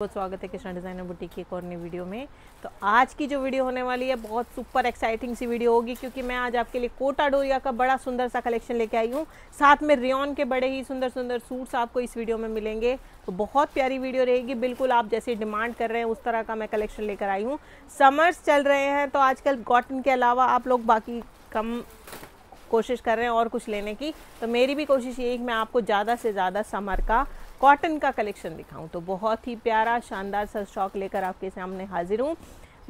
बहुत स्वागत है कृष्णा डिज़ाइनर बुटीक की एक और नई वीडियो में तो आज की जो वीडियो होने वाली है बहुत सुपर एक्साइटिंग सी वीडियो होगी क्योंकि मैं आज आपके लिए कोटा डोरिया का बड़ा सुंदर सा कलेक्शन लेके आई हूँ साथ में रियोन के बड़े ही सुंदर सुंदर सूट्स आपको इस वीडियो में मिलेंगे तो बहुत प्यारी वीडियो रहेगी बिल्कुल आप जैसे डिमांड कर रहे हैं उस तरह का मैं कलेक्शन लेकर आई हूँ समर्स चल रहे हैं तो आजकल कॉटन के अलावा आप लोग बाकी कम कोशिश कर रहे हैं और कुछ लेने की तो मेरी भी कोशिश यही कि मैं आपको ज़्यादा से ज़्यादा समर का कॉटन का कलेक्शन दिखाऊं तो बहुत ही प्यारा शानदार सा स्टॉक लेकर आपके सामने हाजिर हूँ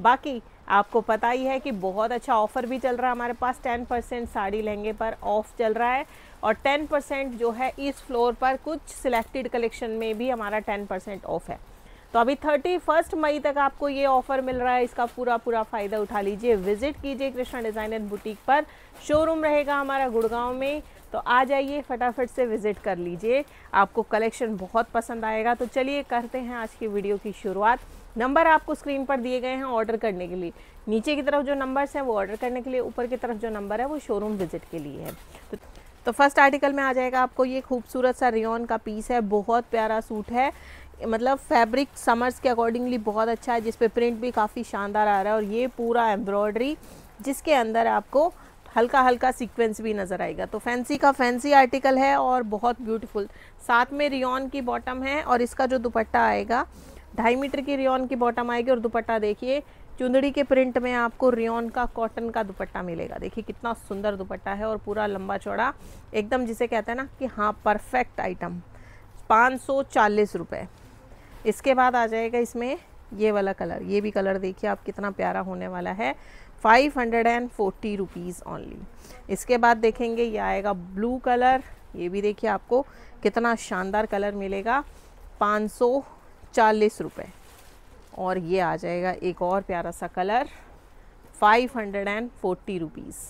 बाकी आपको पता ही है कि बहुत अच्छा ऑफ़र भी चल रहा है हमारे पास टेन परसेंट साड़ी लहंगे पर ऑफ़ चल रहा है और टेन परसेंट जो है इस फ्लोर पर कुछ सिलेक्टेड कलेक्शन में भी हमारा टेन परसेंट ऑफ़ है तो अभी थर्टी फर्स्ट मई तक आपको ये ऑफर मिल रहा है इसका पूरा पूरा फ़ायदा उठा लीजिए विजिट कीजिए कृष्णा डिज़ाइन एंड बुटीक पर शोरूम रहेगा हमारा गुड़गांव में तो आ जाइए फटाफट से विज़िट कर लीजिए आपको कलेक्शन बहुत पसंद आएगा तो चलिए करते हैं आज की वीडियो की शुरुआत नंबर आपको स्क्रीन पर दिए गए हैं ऑर्डर करने के लिए नीचे की तरफ जो नंबर्स हैं वो ऑर्डर करने के लिए ऊपर की तरफ जो नंबर है वो शोरूम विज़िट के लिए है तो तो फर्स्ट आर्टिकल में आ जाएगा आपको ये खूबसूरत सा रियोन का पीस है बहुत प्यारा सूट है मतलब फैब्रिक समर्स के अकॉर्डिंगली बहुत अच्छा है जिसपे प्रिंट भी काफ़ी शानदार आ रहा है और ये पूरा एम्ब्रॉयडरी जिसके अंदर आपको हल्का हल्का सीक्वेंस भी नज़र आएगा तो फैंसी का फैंसी आर्टिकल है और बहुत ब्यूटीफुल साथ में रियॉन की बॉटम है और इसका जो दुपट्टा आएगा ढाई मीटर की रियॉन की बॉटम आएगी और दुपट्टा देखिए चुंदड़ी के प्रिंट में आपको रियॉन का कॉटन का दुपट्टा मिलेगा देखिए कितना सुंदर दुपट्टा है और पूरा लंबा चौड़ा एकदम जिसे कहते हैं ना कि हाँ परफेक्ट आइटम पाँच सौ चालीस रुपये इसके बाद आ जाएगा इसमें ये वाला कलर ये भी कलर देखिए आप कितना प्यारा होने वाला है five hundred and forty rupees only इसके बाद देखेंगे ये आएगा ब्लू कलर ये भी देखिए आपको कितना शानदार कलर मिलेगा पाँच सौ चालीस रुपये और ये आ जाएगा एक और प्यारा सा colour five hundred and forty rupees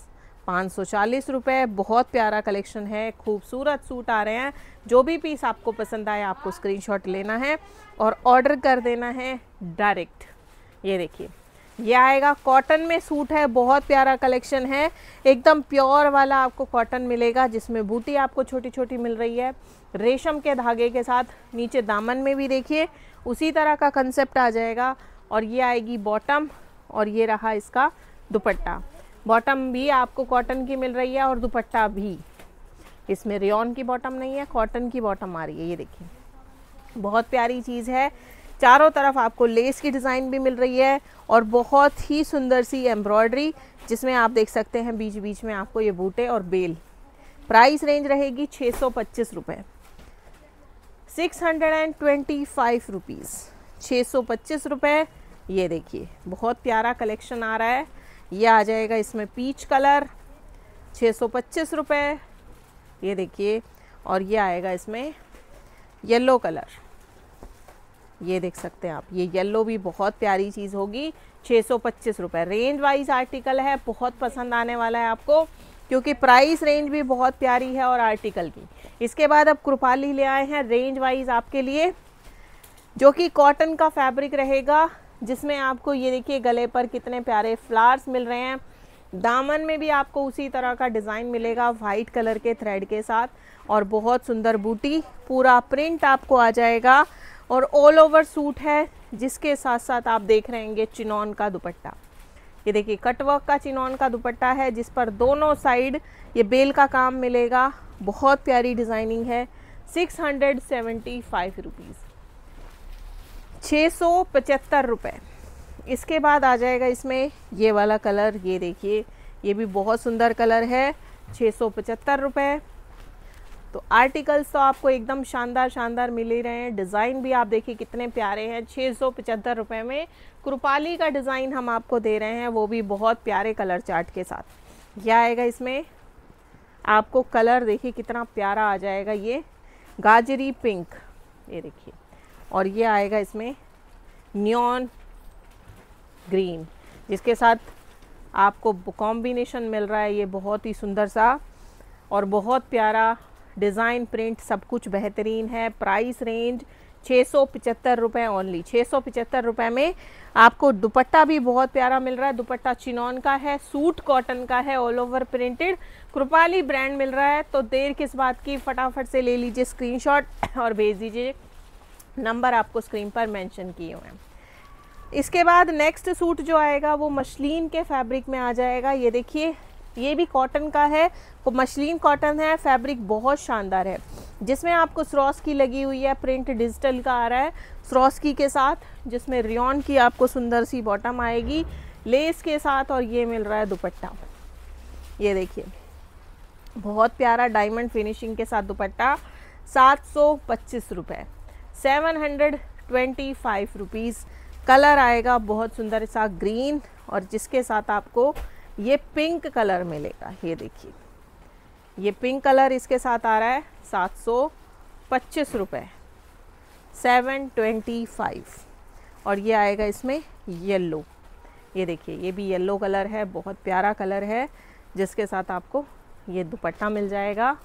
पाँच सौ चालीस रुपये बहुत प्यारा कलेक्शन है खूबसूरत सूट आ रहे हैं जो भी पीस आपको पसंद आए आपको स्क्रीनशॉट लेना है और ऑर्डर कर देना है डायरेक्ट ये देखिए ये आएगा कॉटन में सूट है बहुत प्यारा कलेक्शन है एकदम प्योर वाला आपको कॉटन मिलेगा जिसमें बूटी आपको छोटी छोटी मिल रही है रेशम के धागे के साथ नीचे दामन में भी देखिए उसी तरह का कंसेप्ट आ जाएगा और ये आएगी बॉटम और ये रहा इसका दुपट्टा बॉटम भी आपको कॉटन की मिल रही है और दुपट्टा भी इसमें रेन की बॉटम नहीं है कॉटन की बॉटम आ रही है ये देखिए बहुत प्यारी चीज़ है चारों तरफ आपको लेस की डिज़ाइन भी मिल रही है और बहुत ही सुंदर सी एम्ब्रॉयडरी जिसमें आप देख सकते हैं बीच बीच में आपको ये बूटे और बेल प्राइस रेंज रहेगी छः सौ पच्चीस रुपये six hundred and twenty five rupees छः सौ पच्चीस रुपये ये देखिए बहुत प्यारा कलेक्शन आ रहा है ये आ जाएगा इसमें पीच कलर छः सौ पच्चीस रुपये ये देखिए और ये आएगा इसमें येलो कलर ये देख सकते हैं आप ये येलो भी बहुत प्यारी चीज़ होगी छः सौ पच्चीस रुपये रेंज वाइज आर्टिकल है बहुत पसंद आने वाला है आपको क्योंकि प्राइस रेंज भी बहुत प्यारी है और आर्टिकल की इसके बाद अब कृपाली ले आए हैं रेंज वाइज आपके लिए जो कि कॉटन का फैब्रिक रहेगा जिसमें आपको ये देखिए गले पर कितने प्यारे फ्लावर्स मिल रहे हैं दामन में भी आपको उसी तरह का डिज़ाइन मिलेगा वाइट कलर के थ्रेड के साथ और बहुत सुंदर बूटी पूरा प्रिंट आपको आ जाएगा और ऑल ओवर सूट है जिसके साथ साथ आप देख रहे हैंगे चिनौन का दुपट्टा ये देखिए कटवर्क का चिनौन का दुपट्टा है जिस पर दोनों साइड ये बेल का काम मिलेगा बहुत प्यारी डिज़ाइनिंग है six hundred seventy five rupees छः सौ पचहत्तर रुपये इसके बाद आ जाएगा इसमें ये वाला कलर ये देखिए ये भी बहुत सुंदर कलर है छः सौ पचहत्तर रुपये तो आर्टिकल्स तो आपको एकदम शानदार शानदार मिल ही रहे हैं डिज़ाइन भी आप देखिए कितने प्यारे हैं छः सौ पचहत्तर रुपये में कृपाली का डिज़ाइन हम आपको दे रहे हैं वो भी बहुत प्यारे कलर चार्ट के साथ यह आएगा इसमें आपको कलर देखिए कितना प्यारा आ जाएगा ये गाजरी पिंक ये देखिए और ये आएगा इसमें न्योन ग्रीन जिसके साथ आपको कॉम्बिनेशन मिल रहा है ये बहुत ही सुंदर सा और बहुत प्यारा डिज़ाइन प्रिंट सब कुछ बेहतरीन है प्राइस रेंज छः सौ पचहत्तर रुपये ओनली छः सौ पचहत्तर रुपये में आपको दुपट्टा भी बहुत प्यारा मिल रहा है दुपट्टा चिनौन का है सूट कॉटन का है all over printed Kripali brand मिल रहा है तो देर किस बात की फटाफट से ले लीजिए स्क्रीनशॉट और भेज दीजिए नंबर आपको स्क्रीन पर मेंशन किए हुए हैं इसके बाद नेक्स्ट सूट जो आएगा वो मशलिन के फैब्रिक में आ जाएगा ये देखिए ये भी कॉटन का है वो मशलिन कॉटन है फैब्रिक बहुत शानदार है जिसमें आपको स्रॉस की लगी हुई है प्रिंट डिजिटल का आ रहा है स्रॉस की के साथ जिसमें रियॉन की आपको सुंदर सी बॉटम आएगी लेस के साथ और ये मिल रहा है दुपट्टा ये देखिए बहुत प्यारा डायमंड फिनिशिंग के साथ दुपट्टा सात सौ पच्चीस रुपये seven hundred twenty five rupees colour आएगा बहुत सुंदर सा ग्रीन और जिसके साथ आपको ये पिंक कलर मिलेगा ये देखिए ये पिंक कलर इसके साथ आ रहा है सात सौ पच्चीस रुपये सेवन ट्वेंटी फाइव और ये आएगा इसमें येलो ये देखिए ये भी येलो कलर है बहुत प्यारा कलर है जिसके साथ आपको ये दुपट्टा मिल जाएगा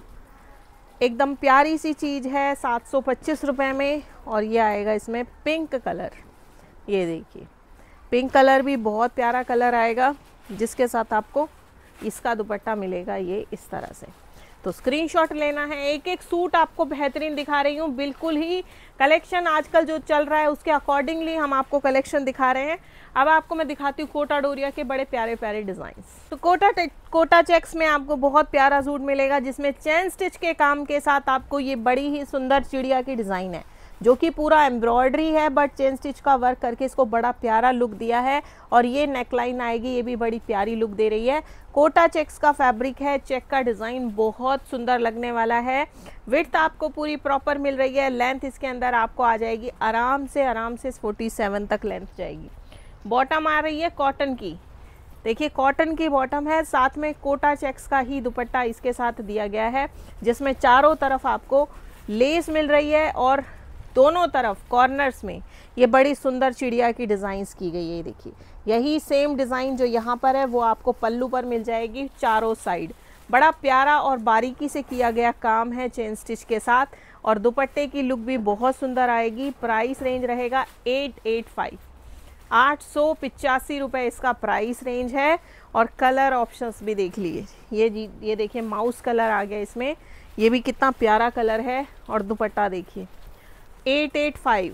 एकदम प्यारी सी चीज़ है सात सौ पच्चीस रुपये में और ये आएगा इसमें पिंक कलर ये देखिए पिंक कलर भी बहुत प्यारा कलर आएगा जिसके साथ आपको इसका दुपट्टा मिलेगा ये इस तरह से तो स्क्रीनशॉट लेना है एक एक सूट आपको बेहतरीन दिखा रही हूँ बिल्कुल ही कलेक्शन आजकल जो चल रहा है उसके अकॉर्डिंगली हम आपको कलेक्शन दिखा रहे हैं अब आपको मैं दिखाती हूँ कोटा डोरिया के बड़े प्यारे प्यारे डिजाइन तो कोटा कोटा चेक्स में आपको बहुत प्यारा सूट मिलेगा जिसमें चैन स्टिच के काम के साथ आपको ये बड़ी ही सुंदर चिड़िया की डिज़ाइन है जो कि पूरा एम्ब्रॉयडरी है बट चेन स्टिच का वर्क करके इसको बड़ा प्यारा लुक दिया है और ये नेकलाइन आएगी ये भी बड़ी प्यारी लुक दे रही है कोटा चेक्स का फैब्रिक है चेक का डिज़ाइन बहुत सुंदर लगने वाला है विथ आपको पूरी प्रॉपर मिल रही है लेंथ इसके अंदर आपको आ जाएगी आराम से आराम से फोर्टी सेवन तक लेंथ जाएगी बॉटम आ रही है कॉटन की देखिए कॉटन की बॉटम है साथ में कोटा चेक्स का ही दुपट्टा इसके साथ दिया गया है जिसमें चारों तरफ आपको लेस मिल रही है और दोनों तरफ कॉर्नर्स में ये बड़ी सुंदर चिड़िया की डिज़ाइंस की गई है देखिए यही सेम डिज़ाइन जो यहाँ पर है वो आपको पल्लू पर मिल जाएगी चारों साइड बड़ा प्यारा और बारीकी से किया गया काम है चेन स्टिच के साथ और दुपट्टे की लुक भी बहुत सुंदर आएगी प्राइस रेंज रहेगा एट एट फाइव आठ सौ पिचासी रुपये इसका प्राइस रेंज है और कलर ऑप्शंस भी देख लिए ये जी ये देखिए माउस कलर आ गया इसमें ये भी कितना प्यारा कलर है और दुपट्टा देखिए एट एट फाइव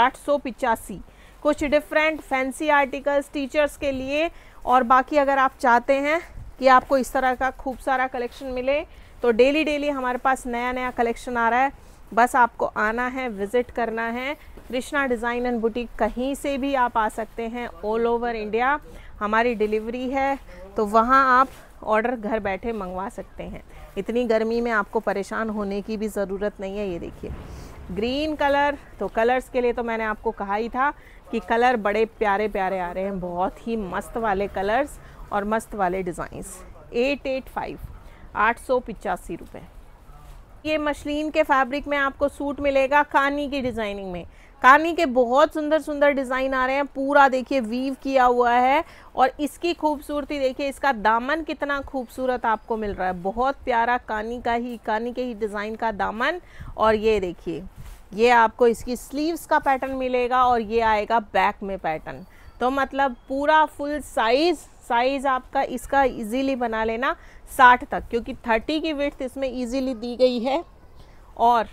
आठ सौ पिचासी कुछ डिफरेंट फैंसी आर्टिकल्स टीचर्स के लिए और बाकी अगर आप चाहते हैं कि आपको इस तरह का खूब सारा कलेक्शन मिले तो डेली डेली हमारे पास नया नया कलेक्शन आ रहा है बस आपको आना है विज़िट करना है कृष्णा डिज़ाइन एंड बुटीक कहीं से भी आप आ सकते हैं ऑल ओवर इंडिया हमारी डिलीवरी है तो वहाँ आप ऑर्डर घर बैठे मंगवा सकते हैं इतनी गर्मी में आपको परेशान होने की भी ज़रूरत नहीं है ये देखिए ग्रीन कलर तो कलर्स के लिए तो मैंने आपको कहा ही था कि कलर बड़े प्यारे प्यारे आ रहे हैं बहुत ही मस्त वाले कलर्स और मस्त वाले डिज़ाइंस एट एट फाइव आठ सौ पिचासी रुपये ये मशलिन के फैब्रिक में आपको सूट मिलेगा कानी की डिज़ाइनिंग में कानी के बहुत सुंदर सुंदर डिज़ाइन आ रहे हैं पूरा देखिए वीव किया हुआ है और इसकी खूबसूरती देखिए इसका दामन कितना खूबसूरत आपको मिल रहा है बहुत प्यारा कानी का ही कानी के ही डिज़ाइन का दामन और ये देखिए ये आपको इसकी स्लीव्स का पैटर्न मिलेगा और ये आएगा बैक में पैटर्न तो मतलब पूरा फुल साइज़ साइज़ आपका इसका इजीली बना लेना 60 तक क्योंकि 30 की विथ इसमें इजीली दी गई है और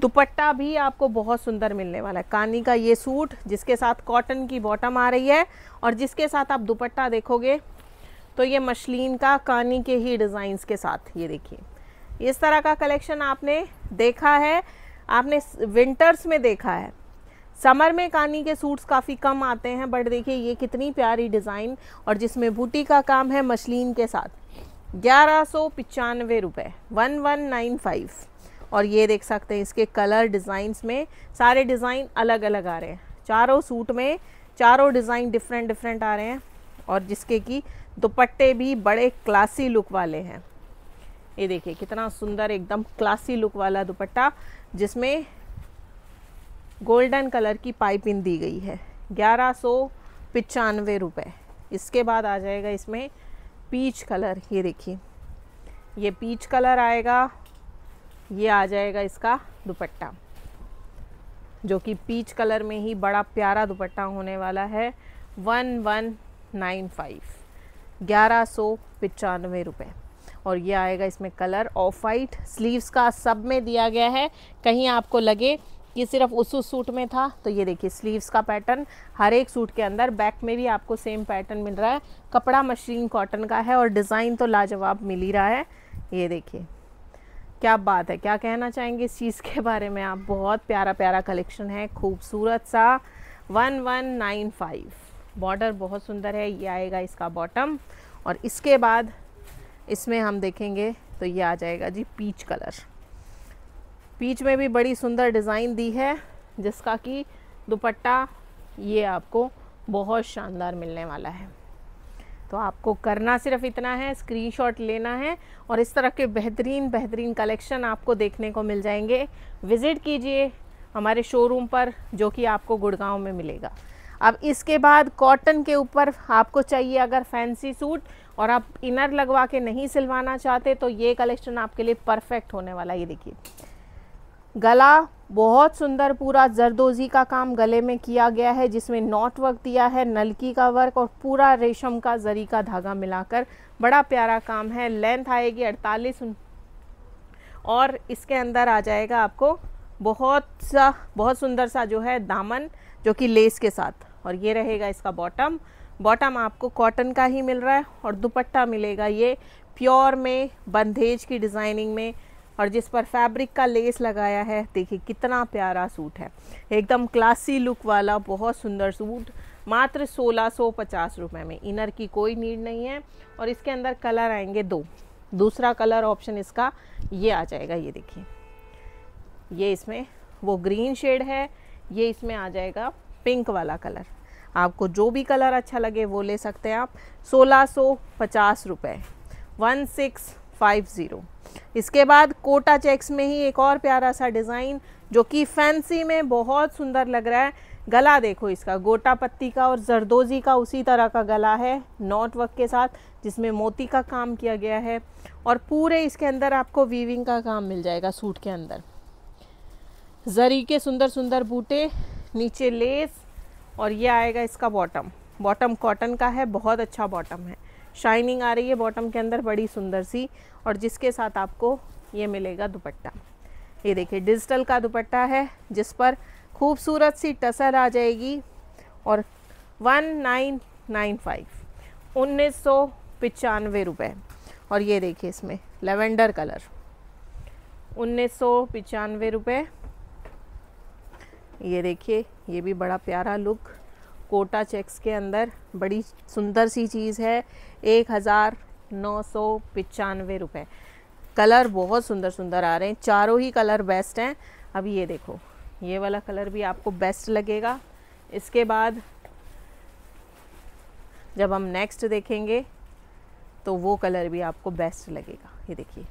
दुपट्टा भी आपको बहुत सुंदर मिलने वाला है कानी का ये सूट जिसके साथ कॉटन की बॉटम आ रही है और जिसके साथ आप दुपट्टा देखोगे तो ये मशलिन का कानी के ही डिज़ाइंस के साथ ये देखिए इस तरह का कलेक्शन आपने देखा है आपने विंटर्स में देखा है समर में कानी के सूट्स काफ़ी कम आते हैं बट देखिए ये कितनी प्यारी डिज़ाइन और जिसमें बूटी का काम है मशलिन के साथ ग्यारह सौ पचानवे रुपये वन वन नाइन फाइव और ये देख सकते हैं इसके कलर डिज़ाइंस में सारे डिज़ाइन अलग अलग आ रहे हैं चारों सूट में चारों डिज़ाइन डिफरेंट डिफरेंट आ रहे हैं और जिसके कि दुपट्टे भी बड़े क्लासी लुक वाले हैं ये देखिए कितना सुंदर एकदम क्लासी लुक वाला दुपट्टा जिसमें गोल्डन कलर की पाइपिंग दी गई है ग्यारह सौ पचानवे रुपये इसके बाद आ जाएगा इसमें पीच कलर ये देखिए ये पीच कलर आएगा ये आ जाएगा इसका दुपट्टा जो कि पीच कलर में ही बड़ा प्यारा दुपट्टा होने वाला है वन वन नाइन फाइव ग्यारह सौ पचानवे रुपये और ये आएगा इसमें कलर ऑफ वाइट स्लीव्स का सब में दिया गया है कहीं आपको लगे ये सिर्फ उस उस सूट में था तो ये देखिए स्लीव्स का पैटर्न हर एक सूट के अंदर बैक में भी आपको सेम पैटर्न मिल रहा है कपड़ा मशीन कॉटन का है और डिज़ाइन तो लाजवाब मिल ही रहा है ये देखिए क्या बात है क्या कहना चाहेंगे इस चीज़ के बारे में आप बहुत प्यारा प्यारा कलेक्शन है खूबसूरत सा one one nine five border बहुत सुंदर है ये आएगा इसका बॉटम और इसके बाद इसमें हम देखेंगे तो ये आ जाएगा जी पीच कलर पीच में भी बड़ी सुंदर डिज़ाइन दी है जिसका कि दुपट्टा ये आपको बहुत शानदार मिलने वाला है तो आपको करना सिर्फ इतना है स्क्रीनशॉट लेना है और इस तरह के बेहतरीन बेहतरीन कलेक्शन आपको देखने को मिल जाएंगे विज़िट कीजिए हमारे शोरूम पर जो कि आपको गुड़गांव में मिलेगा अब इसके बाद कॉटन के ऊपर आपको चाहिए अगर फैंसी सूट और आप इनर लगवा के नहीं सिलवाना चाहते तो ये कलेक्शन आपके लिए परफेक्ट होने वाला ये देखिए गला बहुत सुंदर पूरा जरदोजी का काम गले में किया गया है जिसमें नॉट वर्क दिया है नलकी का वर्क और पूरा रेशम का जरी का धागा मिलाकर बड़ा प्यारा काम है लेंथ आएगी अड़तालीस और इसके अंदर आ जाएगा आपको बहुत सा बहुत सुंदर सा जो है दामन जो कि लेस के साथ और ये रहेगा इसका बॉटम बॉटम आपको कॉटन का ही मिल रहा है और दुपट्टा मिलेगा ये प्योर में बंदेज की डिज़ाइनिंग में और जिस पर फैब्रिक का लेस लगाया है देखिए कितना प्यारा सूट है एकदम क्लासी लुक वाला बहुत सुंदर सूट मात्र सोलह सौ पचास रुपये में इनर की कोई नीड नहीं है और इसके अंदर कलर आएंगे दो दूसरा कलर ऑप्शन इसका ये आ जाएगा ये देखिए ये इसमें वो ग्रीन शेड है ये इसमें आ जाएगा पिंक वाला कलर आपको जो भी कलर अच्छा लगे वो ले सकते हैं आप सोलह सौ पचास रुपये वन सिक्स फाइव ज़ीरो इसके बाद कोटा चेक्स में ही एक और प्यारा सा डिज़ाइन जो कि फैंसी में बहुत सुंदर लग रहा है गला देखो इसका गोटा पत्ती का और जरदोजी का उसी तरह का गला है नॉट वर्क के साथ जिसमें मोती का काम किया गया है और पूरे इसके अंदर आपको वीविंग का काम मिल जाएगा सूट के अंदर जरी के सुंदर सुंदर बूटे नीचे लेस और ये आएगा इसका बॉटम बॉटम कॉटन का है बहुत अच्छा बॉटम है शाइनिंग आ रही है बॉटम के अंदर बड़ी सुंदर सी और जिसके साथ आपको ये मिलेगा दुपट्टा ये देखिए डिजिटल का दुपट्टा है जिस पर खूबसूरत सी टसर आ जाएगी और वन नाइन नाइन फाइव उन्नीस सौ पचानवे रुपये और ये देखिए इसमें लेवेंडर कलर उन्नीस सौ पचानवे रुपये ये देखिए ये भी बड़ा प्यारा लुक कोटा चेक्स के अंदर बड़ी सुंदर सी चीज़ है एक हज़ार नौ सौ पचानवे रुपये कलर बहुत सुंदर सुंदर आ रहे हैं चारों ही कलर बेस्ट हैं अब ये देखो ये वाला कलर भी आपको बेस्ट लगेगा इसके बाद जब हम नेक्स्ट देखेंगे तो वो कलर भी आपको बेस्ट लगेगा ये देखिए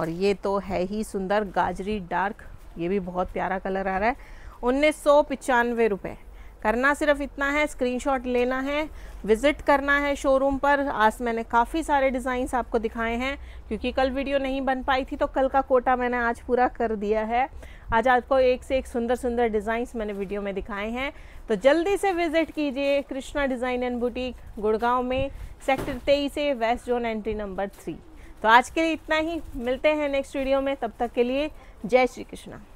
और ये तो है ही सुंदर गाजरी डार्क ये भी बहुत प्यारा कलर आ रहा है उन्नीस सौ पचानवे रुपये करना सिर्फ इतना है स्क्रीनशॉट लेना है विज़िट करना है शोरूम पर आज मैंने काफ़ी सारे डिज़ाइंस आपको दिखाए हैं क्योंकि कल वीडियो नहीं बन पाई थी तो कल का कोटा मैंने आज पूरा कर दिया है आज आपको एक से एक सुंदर सुंदर डिज़ाइंस मैंने वीडियो में दिखाए हैं तो जल्दी से विज़िट कीजिए Krishna design and boutique Gurgaon में सेक्टर तेईस से west zone entry number three तो आज के लिए इतना ही मिलते हैं नेक्स्ट वीडियो में तब तक के लिए जय श्री कृष्णा